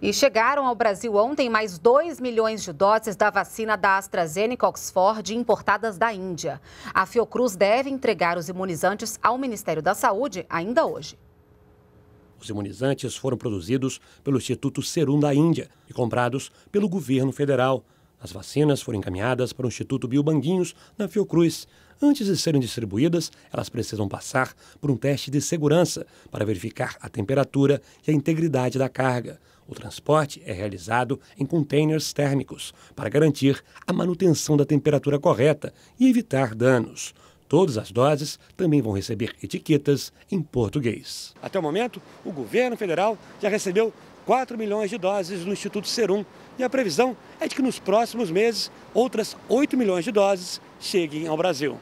E chegaram ao Brasil ontem mais 2 milhões de doses da vacina da AstraZeneca Oxford importadas da Índia. A Fiocruz deve entregar os imunizantes ao Ministério da Saúde ainda hoje. Os imunizantes foram produzidos pelo Instituto Serum da Índia e comprados pelo governo federal. As vacinas foram encaminhadas para o Instituto Biobanguinhos, na Fiocruz. Antes de serem distribuídas, elas precisam passar por um teste de segurança para verificar a temperatura e a integridade da carga. O transporte é realizado em containers térmicos para garantir a manutenção da temperatura correta e evitar danos. Todas as doses também vão receber etiquetas em português. Até o momento, o governo federal já recebeu 4 milhões de doses no Instituto Serum e a previsão é de que nos próximos meses outras 8 milhões de doses cheguem ao Brasil.